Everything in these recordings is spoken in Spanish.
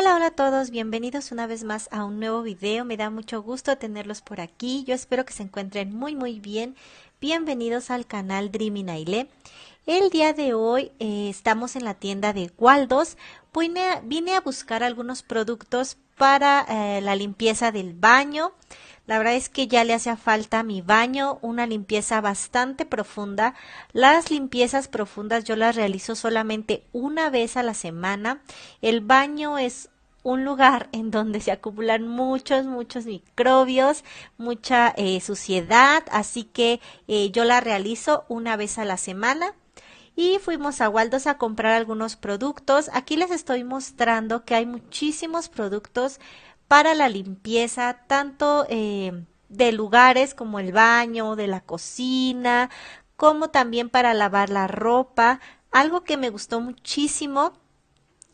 Hola, hola a todos, bienvenidos una vez más a un nuevo video, me da mucho gusto tenerlos por aquí, yo espero que se encuentren muy muy bien, bienvenidos al canal Dreaming Aile. El día de hoy eh, estamos en la tienda de Waldos, vine a, buscar algunos productos para eh, la limpieza del baño, la verdad es que ya le hacía falta mi baño, una limpieza bastante profunda. Las limpiezas profundas yo las realizo solamente una vez a la semana. El baño es un lugar en donde se acumulan muchos, muchos microbios, mucha eh, suciedad, así que eh, yo la realizo una vez a la semana. Y fuimos a Waldos a comprar algunos productos. Aquí les estoy mostrando que hay muchísimos productos para la limpieza tanto eh, de lugares como el baño, de la cocina, como también para lavar la ropa. Algo que me gustó muchísimo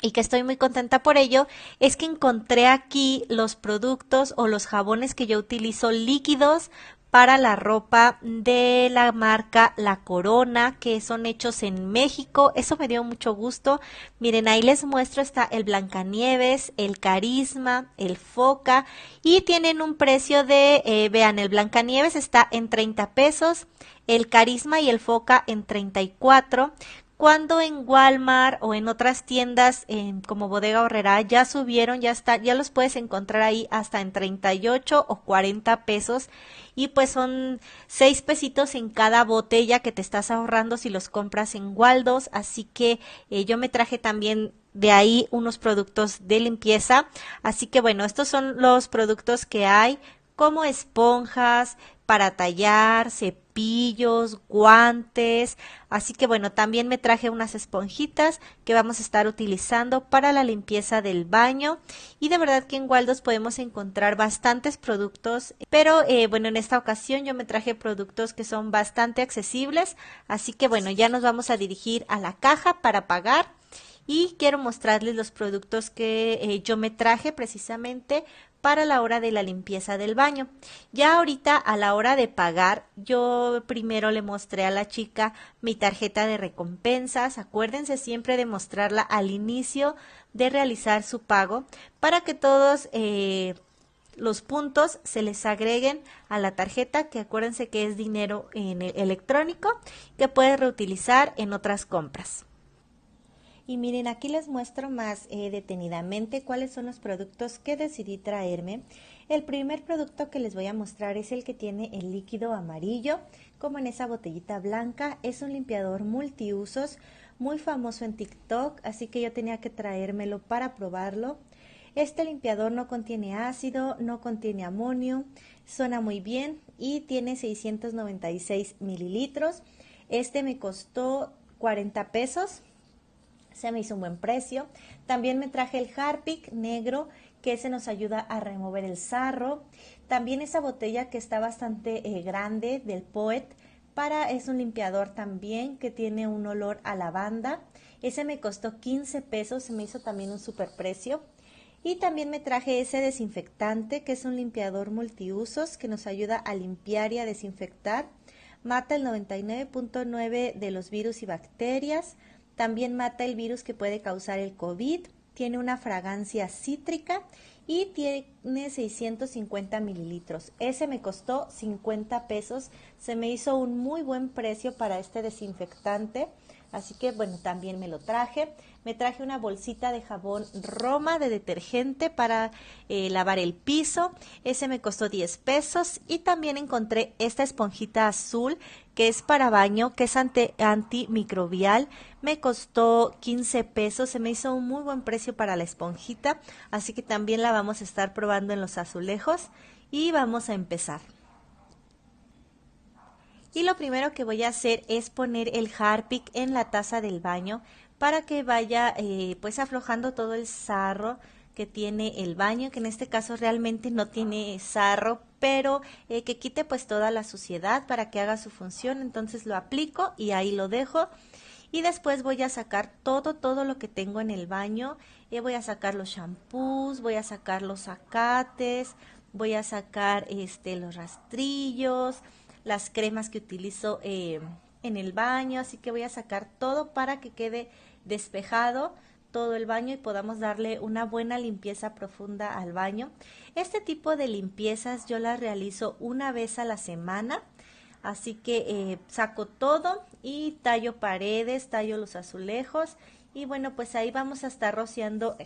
y que estoy muy contenta por ello, es que encontré aquí los productos o los jabones que yo utilizo líquidos para la ropa de la marca La Corona, que son hechos en México. Eso me dio mucho gusto. Miren, ahí les muestro está el Blancanieves, el Carisma, el Foca y tienen un precio de, eh, vean, el Blancanieves está en 30 pesos, el Carisma y el Foca en 34 cuando en Walmart o en otras tiendas em, como Bodega Horrera ya subieron, ya ya los puedes encontrar ahí hasta en 38 o 40 pesos y pues son 6 pesitos en cada botella que te estás ahorrando si los compras en Waldos, así que eh, yo me traje también de ahí unos productos de limpieza, así que bueno, estos son los productos que hay como esponjas, para tallar, cepillos, guantes. Así que bueno, también me traje unas esponjitas que vamos a estar utilizando para la limpieza del baño. Y de verdad que en Waldos podemos encontrar bastantes productos, pero eh, bueno, en esta ocasión yo me traje productos que son bastante accesibles. Así que bueno, ya nos vamos a dirigir a la caja para pagar y quiero mostrarles los productos que eh, yo me traje precisamente para la hora de la limpieza del baño. Ya ahorita a la hora de pagar, yo primero le mostré a la chica mi tarjeta de recompensas. Acuérdense siempre de mostrarla al inicio de realizar su pago para que todos eh, los puntos se les agreguen a la tarjeta, que acuérdense que es dinero en electrónico que puedes reutilizar en otras compras. Y miren, aquí les muestro más eh, detenidamente cuáles son los productos que decidí traerme. El primer producto que les voy a mostrar es el que tiene el líquido amarillo, como en esa botellita blanca. Es un limpiador multiusos, muy famoso en TikTok, así que yo tenía que traérmelo para probarlo. Este limpiador no contiene ácido, no contiene amonio, suena muy bien y tiene 696 mililitros. Este me costó 40 pesos, se me hizo un buen precio. También me traje el Harpic negro, que se nos ayuda a remover el sarro. También esa botella que está bastante eh, grande del Poet, para es un limpiador también que tiene un olor a lavanda. Ese me costó 15 pesos, se me hizo también un super precio. Y también me traje ese desinfectante que es un limpiador multiusos que nos ayuda a limpiar y a desinfectar. Mata el 99.9 de los virus y bacterias. También mata el virus que puede causar el COVID. Tiene una fragancia cítrica y tiene 650 mililitros. Ese me costó 50 pesos. Se me hizo un muy buen precio para este desinfectante. Así que bueno, también me lo traje. Me traje una bolsita de jabón Roma de detergente para eh, lavar el piso. Ese me costó 10 pesos. Y también encontré esta esponjita azul que es para baño, que es antimicrobial. Me costó 15 pesos. Se me hizo un muy buen precio para la esponjita. Así que también la vamos a estar probando en los azulejos. Y vamos a empezar. Y lo primero que voy a hacer es poner el Harpic en la taza del baño para que vaya eh, pues aflojando todo el sarro que tiene el baño, que en este caso realmente no tiene sarro, pero eh, que quite pues toda la suciedad para que haga su función. Entonces lo aplico y ahí lo dejo. Y después voy a sacar todo, todo lo que tengo en el baño. Eh, voy a sacar los shampoos, voy a sacar los acates, voy a sacar este, los rastrillos, las cremas que utilizo eh, en el baño, así que voy a sacar todo para que quede despejado todo el baño y podamos darle una buena limpieza profunda al baño. Este tipo de limpiezas yo las realizo una vez a la semana, así que eh, saco todo y tallo paredes, tallo los azulejos y bueno, pues ahí vamos a estar rociando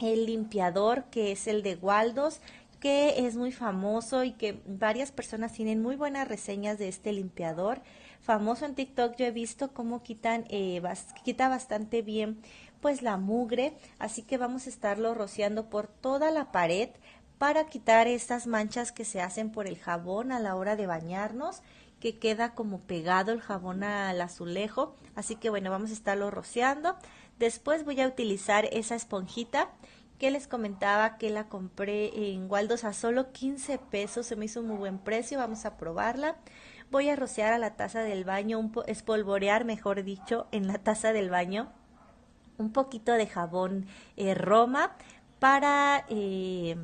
el limpiador que es el de Waldos que es muy famoso y que varias personas tienen muy buenas reseñas de este limpiador. Famoso en TikTok, yo he visto cómo quitan, eh, quita bastante bien pues la mugre, así que vamos a estarlo rociando por toda la pared para quitar estas manchas que se hacen por el jabón a la hora de bañarnos, que queda como pegado el jabón al azulejo, así que bueno, vamos a estarlo rociando. Después voy a utilizar esa esponjita que les comentaba que la compré en Waldos a solo 15 pesos, se me hizo un muy buen precio, vamos a probarla. Voy a rociar a la taza del baño, un espolvorear, mejor dicho, en la taza del baño un poquito de jabón eh, Roma para eh,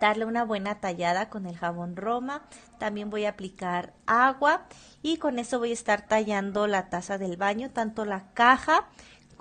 darle una buena tallada con el jabón Roma. También voy a aplicar agua y con eso voy a estar tallando la taza del baño, tanto la caja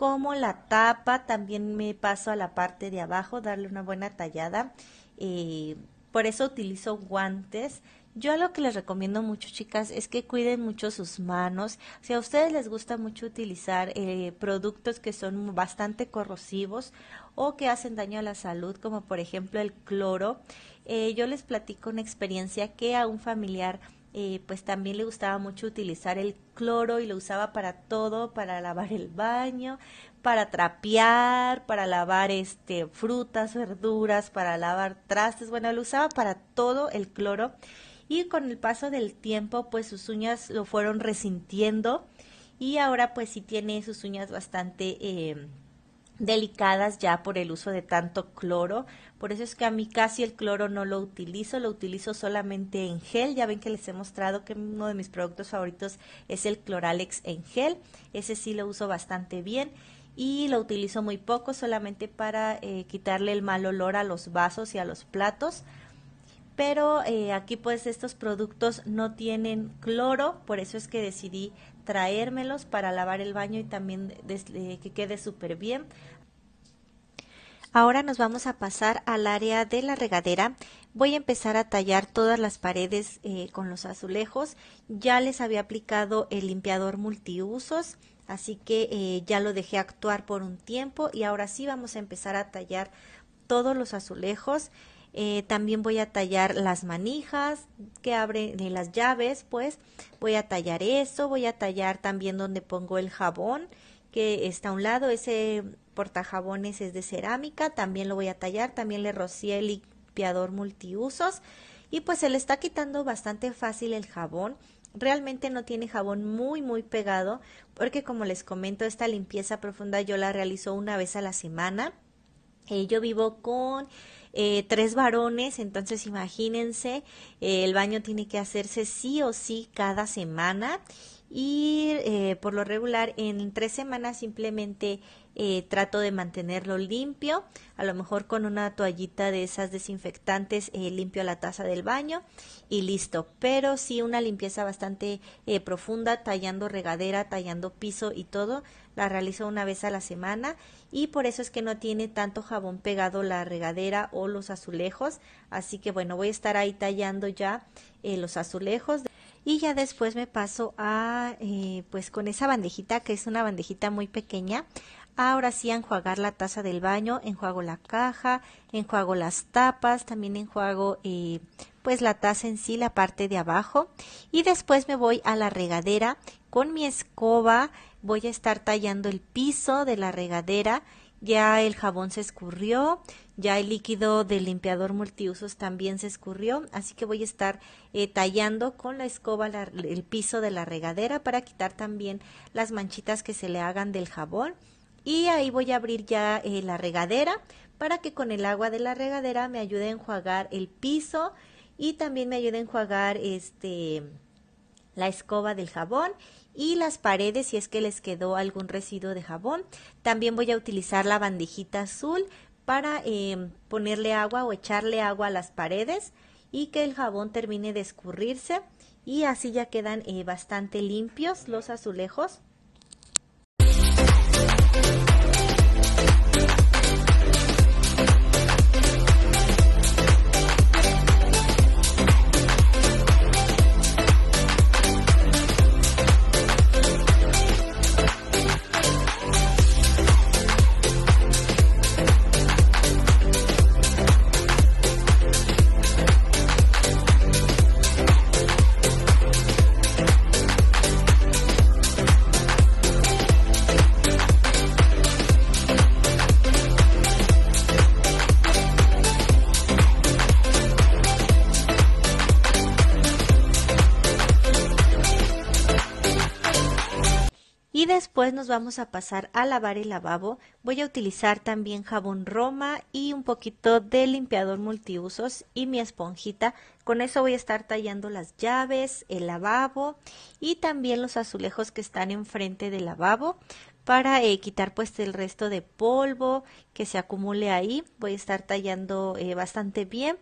como la tapa, también me paso a la parte de abajo, darle una buena tallada. Eh, por eso utilizo guantes. Yo lo que les recomiendo mucho, chicas, es que cuiden mucho sus manos. Si a ustedes les gusta mucho utilizar eh, productos que son bastante corrosivos o que hacen daño a la salud, como por ejemplo el cloro, eh, yo les platico una experiencia que a un familiar eh, pues también le gustaba mucho utilizar el cloro y lo usaba para todo, para lavar el baño, para trapear, para lavar este frutas, verduras, para lavar trastes, bueno, lo usaba para todo el cloro y con el paso del tiempo pues sus uñas lo fueron resintiendo y ahora pues sí tiene sus uñas bastante eh, delicadas ya por el uso de tanto cloro. Por eso es que a mí casi el cloro no lo utilizo, lo utilizo solamente en gel. Ya ven que les he mostrado que uno de mis productos favoritos es el Cloralex en gel. Ese sí lo uso bastante bien y lo utilizo muy poco, solamente para eh, quitarle el mal olor a los vasos y a los platos. Pero eh, aquí pues estos productos no tienen cloro, por eso es que decidí traérmelos para lavar el baño y también desde que quede súper bien. Ahora nos vamos a pasar al área de la regadera. Voy a empezar a tallar todas las paredes eh, con los azulejos. Ya les había aplicado el limpiador multiusos, así que eh, ya lo dejé actuar por un tiempo y ahora sí vamos a empezar a tallar todos los azulejos. Eh, también voy a tallar las manijas que abren las llaves, pues voy a tallar eso, voy a tallar también donde pongo el jabón que está a un lado, ese portajabones es de cerámica, también lo voy a tallar, también le rocié el limpiador multiusos y pues se le está quitando bastante fácil el jabón. Realmente no tiene jabón muy muy pegado porque como les comento esta limpieza profunda yo la realizo una vez a la semana. Eh, yo vivo con eh, tres varones, entonces imagínense, eh, el baño tiene que hacerse sí o sí cada semana y eh, por lo regular en tres semanas simplemente eh, trato de mantenerlo limpio, a lo mejor con una toallita de esas desinfectantes eh, limpio la taza del baño y listo, pero sí una limpieza bastante eh, profunda, tallando regadera, tallando piso y todo, la realizo una vez a la semana y por eso es que no tiene tanto jabón pegado la regadera o los azulejos, así que bueno, voy a estar ahí tallando ya los azulejos y ya después me paso a pues con esa bandejita que es una bandejita muy pequeña ahora sí a enjuagar la taza del baño, enjuago la caja, enjuago las tapas, también enjuago eh, pues la taza en sí, la parte de abajo y después me voy a la regadera con mi escoba, voy a estar tallando el piso de la regadera, ya el jabón se escurrió, ya el líquido del limpiador multiusos también se escurrió, así que voy a estar eh, tallando con la escoba el piso de la regadera para quitar también las manchitas que se le hagan del jabón y ahí voy a abrir ya eh, la regadera para que con el agua de la regadera me ayude a enjuagar el piso y también me ayude a enjuagar este la escoba del jabón y las paredes si es que les quedó algún residuo de jabón. También voy a utilizar la bandejita azul para eh, ponerle agua o echarle agua a las paredes y que el jabón termine de escurrirse y así ya quedan eh, bastante limpios los azulejos. Y después nos vamos a pasar a lavar el lavabo. Voy a utilizar también jabón Roma y un poquito de limpiador multiusos y mi esponjita. Con eso voy a estar tallando las llaves, el lavabo y también los azulejos que están enfrente del lavabo para eh, quitar pues el resto de polvo que se acumule ahí. Voy a estar tallando eh, bastante bien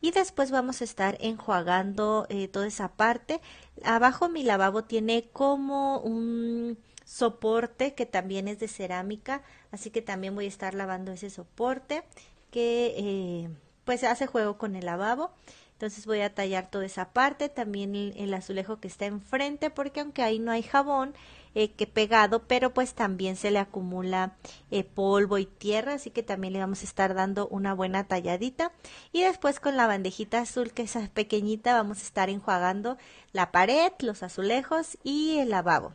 y después vamos a estar enjuagando eh, toda esa parte. Abajo mi lavabo tiene como un soporte que también es de cerámica, así que también voy a estar lavando ese soporte que eh, pues hace juego con el lavabo. Entonces voy a tallar toda esa parte, también el, azulejo que está enfrente, porque aunque ahí no hay jabón eh, que pegado, pero pues también se le acumula eh, polvo y tierra, así que también le vamos a estar dando una buena talladita. Y después con la bandejita azul, que es pequeñita, vamos a estar enjuagando la pared, los azulejos y el lavabo.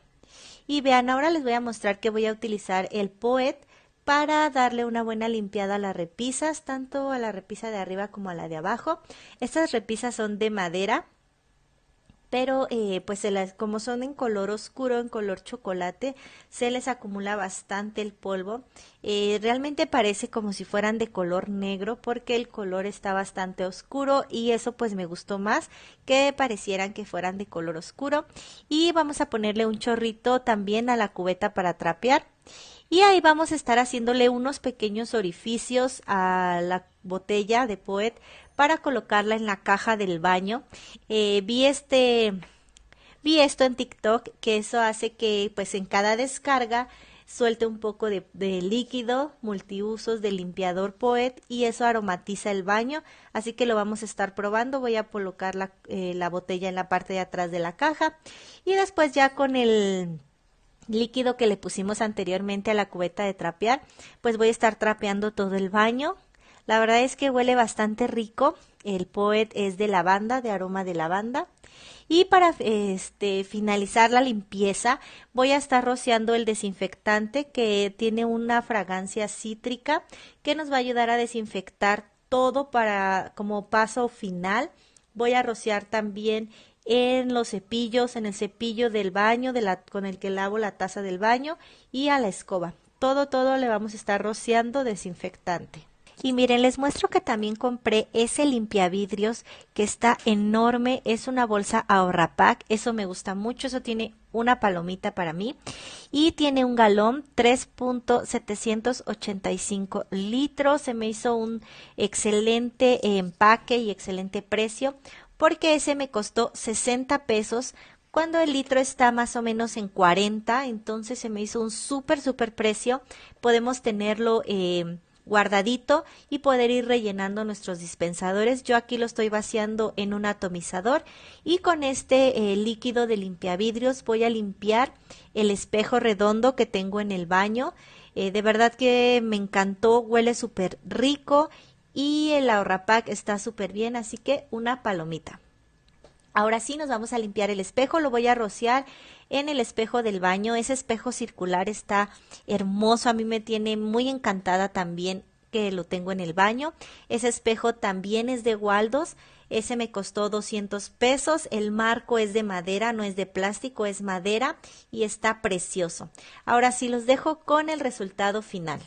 Y vean, ahora les voy a mostrar que voy a utilizar el Poet para darle una buena limpiada a las repisas, tanto a la repisa de arriba como a la de abajo. Estas repisas son de madera, pero eh, pues como son en color oscuro, en color chocolate, se les acumula bastante el polvo. Eh, realmente parece como si fueran de color negro porque el color está bastante oscuro y eso pues me gustó más que parecieran que fueran de color oscuro. Y vamos a ponerle un chorrito también a la cubeta para trapear y ahí vamos a estar haciéndole unos pequeños orificios a la botella de Poet para colocarla en la caja del baño. Eh, vi este vi esto en TikTok que eso hace que pues en cada descarga suelte un poco de, líquido multiusos de limpiador Poet y eso aromatiza el baño, así que lo vamos a estar probando. Voy a colocar la, eh, la botella en la parte de atrás de la caja y después ya con el líquido que le pusimos anteriormente a la cubeta de trapear, pues voy a estar trapeando todo el baño. La verdad es que huele bastante rico. El Poet es de lavanda, de aroma de lavanda. Y para este, finalizar la limpieza, voy a estar rociando el desinfectante que tiene una fragancia cítrica que nos va a ayudar a desinfectar todo para como paso final. Voy a rociar también en los cepillos, en el cepillo del baño, de la, con el que lavo la taza del baño y a la escoba. Todo, todo le vamos a estar rociando desinfectante. Y miren, les muestro que también compré ese limpiavidrios que está enorme, es una bolsa pack. eso me gusta mucho, eso tiene una palomita para mí y tiene un galón 3.785 litros, se me hizo un excelente empaque y excelente precio, porque ese me costó 60 pesos cuando el litro está más o menos en 40, entonces se me hizo un súper, súper precio. Podemos tenerlo eh, guardadito y poder ir rellenando nuestros dispensadores. Yo aquí lo estoy vaciando en un atomizador y con este eh, líquido de limpiavidrios voy a limpiar el espejo redondo que tengo en el baño. Eh, de verdad que me encantó, huele súper rico y el ahorrapack está súper bien, así que una palomita. Ahora sí nos vamos a limpiar el espejo, lo voy a rociar en el espejo del baño. Ese espejo circular está hermoso, a mí me tiene muy encantada también que lo tengo en el baño. Ese espejo también es de Waldos, ese me costó 200 pesos. El marco es de madera, no es de plástico, es madera y está precioso. Ahora sí los dejo con el resultado final.